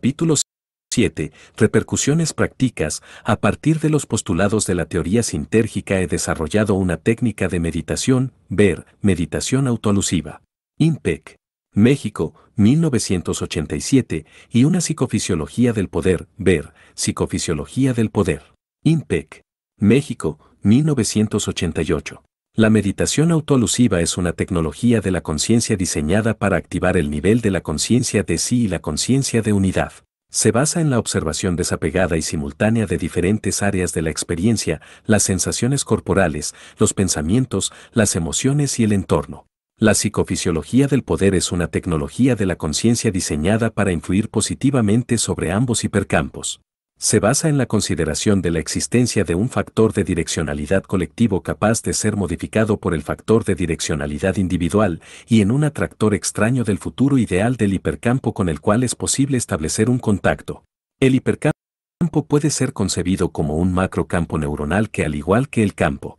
Capítulo 7. Repercusiones prácticas. A partir de los postulados de la teoría sintérgica he desarrollado una técnica de meditación, ver, meditación autoalusiva. INPEC. México, 1987, y una psicofisiología del poder, ver, psicofisiología del poder. INPEC. México, 1988. La meditación autolusiva es una tecnología de la conciencia diseñada para activar el nivel de la conciencia de sí y la conciencia de unidad. Se basa en la observación desapegada y simultánea de diferentes áreas de la experiencia, las sensaciones corporales, los pensamientos, las emociones y el entorno. La psicofisiología del poder es una tecnología de la conciencia diseñada para influir positivamente sobre ambos hipercampos se basa en la consideración de la existencia de un factor de direccionalidad colectivo capaz de ser modificado por el factor de direccionalidad individual y en un atractor extraño del futuro ideal del hipercampo con el cual es posible establecer un contacto. El hipercampo puede ser concebido como un macrocampo neuronal que al igual que el campo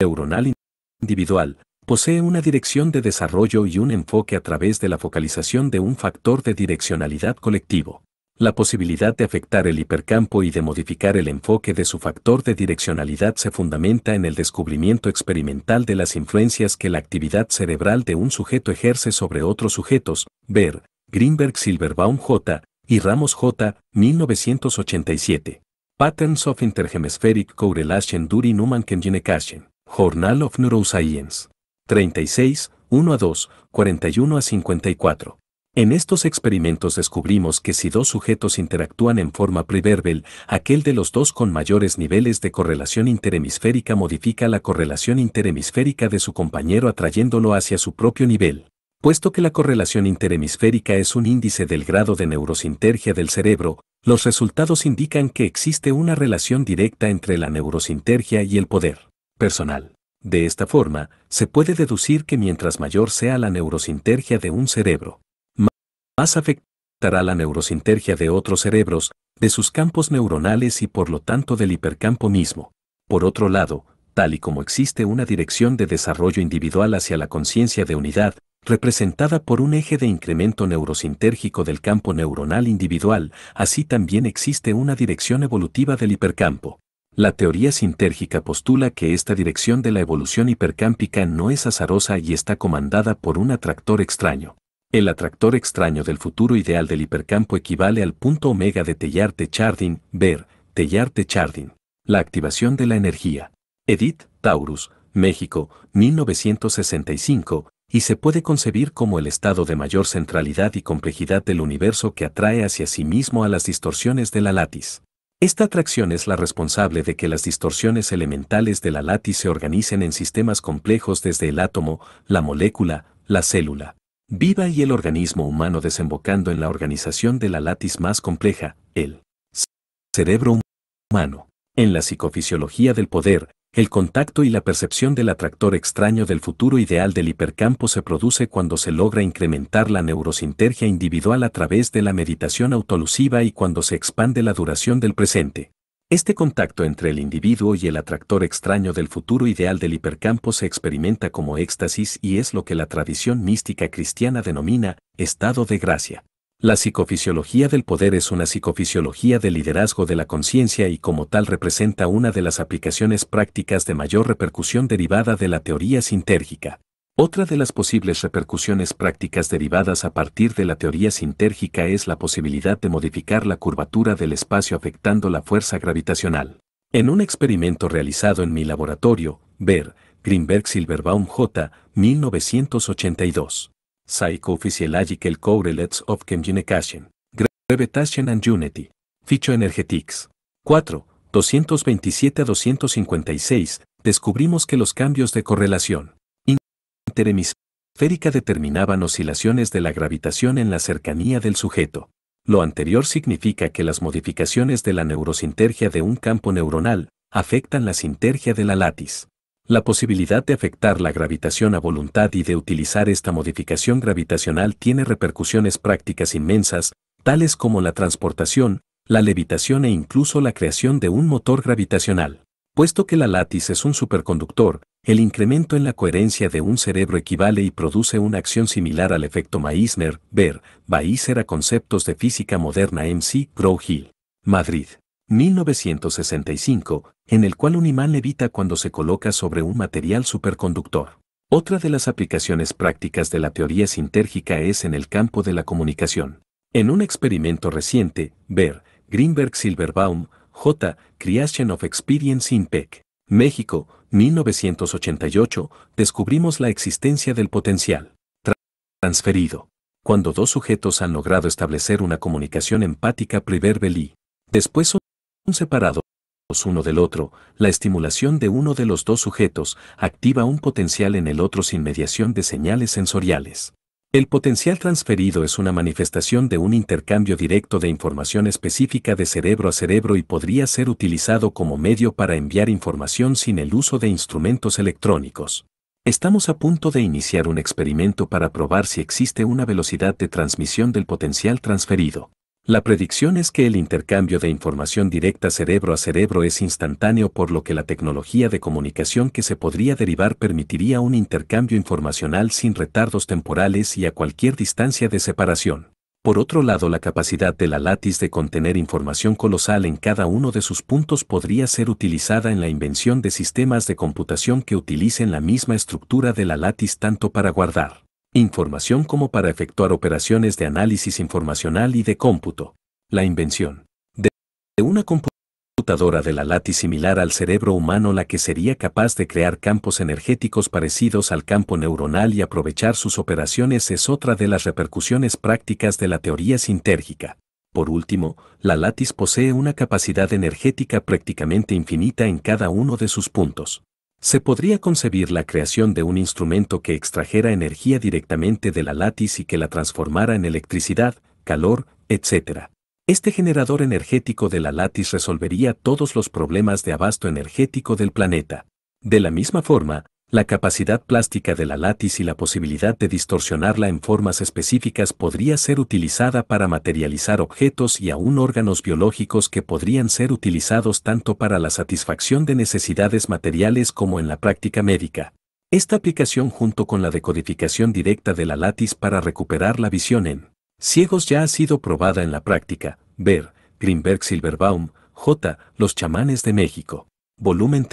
neuronal individual, posee una dirección de desarrollo y un enfoque a través de la focalización de un factor de direccionalidad colectivo la posibilidad de afectar el hipercampo y de modificar el enfoque de su factor de direccionalidad se fundamenta en el descubrimiento experimental de las influencias que la actividad cerebral de un sujeto ejerce sobre otros sujetos, Ver, Greenberg Silverbaum J. y Ramos J. 1987. Patterns of Interhemispheric Correlation During Human Communication, Journal of Neuroscience. 36, 1 a 2, 41 a 54. En estos experimentos descubrimos que si dos sujetos interactúan en forma preverbal, aquel de los dos con mayores niveles de correlación interhemisférica modifica la correlación interhemisférica de su compañero atrayéndolo hacia su propio nivel. Puesto que la correlación interhemisférica es un índice del grado de neurosintergia del cerebro, los resultados indican que existe una relación directa entre la neurosintergia y el poder personal. De esta forma, se puede deducir que mientras mayor sea la neurosintergia de un cerebro, más afectará la neurosintergia de otros cerebros, de sus campos neuronales y por lo tanto del hipercampo mismo. Por otro lado, tal y como existe una dirección de desarrollo individual hacia la conciencia de unidad, representada por un eje de incremento neurosintérgico del campo neuronal individual, así también existe una dirección evolutiva del hipercampo. La teoría sintérgica postula que esta dirección de la evolución hipercámpica no es azarosa y está comandada por un atractor extraño. El atractor extraño del futuro ideal del hipercampo equivale al punto omega de Tellarte-Chardin, ver, Tellarte-Chardin. La activación de la energía. Edith, Taurus, México, 1965, y se puede concebir como el estado de mayor centralidad y complejidad del universo que atrae hacia sí mismo a las distorsiones de la látiz. Esta atracción es la responsable de que las distorsiones elementales de la látiz se organicen en sistemas complejos desde el átomo, la molécula, la célula, viva y el organismo humano desembocando en la organización de la latis más compleja, el cerebro humano. En la psicofisiología del poder, el contacto y la percepción del atractor extraño del futuro ideal del hipercampo se produce cuando se logra incrementar la neurosintergia individual a través de la meditación autolusiva y cuando se expande la duración del presente. Este contacto entre el individuo y el atractor extraño del futuro ideal del hipercampo se experimenta como éxtasis y es lo que la tradición mística cristiana denomina estado de gracia. La psicofisiología del poder es una psicofisiología de liderazgo de la conciencia y como tal representa una de las aplicaciones prácticas de mayor repercusión derivada de la teoría sintérgica. Otra de las posibles repercusiones prácticas derivadas a partir de la teoría sintérgica es la posibilidad de modificar la curvatura del espacio afectando la fuerza gravitacional. En un experimento realizado en mi laboratorio, Ver, Greenberg-Silverbaum J., 1982. Psychophysiological Correlates of Communication. Gravitation and Unity. Ficho Energetics. 4. 227 256. Descubrimos que los cambios de correlación férica determinaban oscilaciones de la gravitación en la cercanía del sujeto. Lo anterior significa que las modificaciones de la neurosintergia de un campo neuronal afectan la sintergia de la látis. La posibilidad de afectar la gravitación a voluntad y de utilizar esta modificación gravitacional tiene repercusiones prácticas inmensas, tales como la transportación, la levitación e incluso la creación de un motor gravitacional. Puesto que la látis es un superconductor, el incremento en la coherencia de un cerebro equivale y produce una acción similar al efecto Meissner, ver, Bayser a conceptos de física moderna MC, Grow Hill. Madrid. 1965, en el cual un imán levita cuando se coloca sobre un material superconductor. Otra de las aplicaciones prácticas de la teoría sintérgica es en el campo de la comunicación. En un experimento reciente, ver, Greenberg-Silverbaum, J. Creation of Experience in Peck, México, 1988, descubrimos la existencia del potencial transferido. Cuando dos sujetos han logrado establecer una comunicación empática priver después son separados uno del otro, la estimulación de uno de los dos sujetos activa un potencial en el otro sin mediación de señales sensoriales. El potencial transferido es una manifestación de un intercambio directo de información específica de cerebro a cerebro y podría ser utilizado como medio para enviar información sin el uso de instrumentos electrónicos. Estamos a punto de iniciar un experimento para probar si existe una velocidad de transmisión del potencial transferido. La predicción es que el intercambio de información directa cerebro a cerebro es instantáneo por lo que la tecnología de comunicación que se podría derivar permitiría un intercambio informacional sin retardos temporales y a cualquier distancia de separación. Por otro lado, la capacidad de la látice de contener información colosal en cada uno de sus puntos podría ser utilizada en la invención de sistemas de computación que utilicen la misma estructura de la látice tanto para guardar Información como para efectuar operaciones de análisis informacional y de cómputo. La invención de una computadora de la lati similar al cerebro humano la que sería capaz de crear campos energéticos parecidos al campo neuronal y aprovechar sus operaciones es otra de las repercusiones prácticas de la teoría sintérgica. Por último, la látis posee una capacidad energética prácticamente infinita en cada uno de sus puntos. Se podría concebir la creación de un instrumento que extrajera energía directamente de la látiz y que la transformara en electricidad, calor, etc. Este generador energético de la látiz resolvería todos los problemas de abasto energético del planeta. De la misma forma, la capacidad plástica de la látiz y la posibilidad de distorsionarla en formas específicas podría ser utilizada para materializar objetos y aún órganos biológicos que podrían ser utilizados tanto para la satisfacción de necesidades materiales como en la práctica médica. Esta aplicación junto con la decodificación directa de la látiz para recuperar la visión en ciegos ya ha sido probada en la práctica. Ver, Greenberg Silverbaum, J. Los chamanes de México. Volumen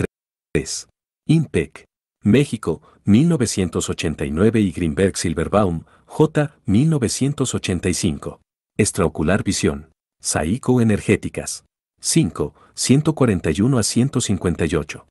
3. INPEC. México, 1989 y Greenberg Silverbaum, J. 1985. Extraocular visión. Saico energéticas. 5, 141 a 158.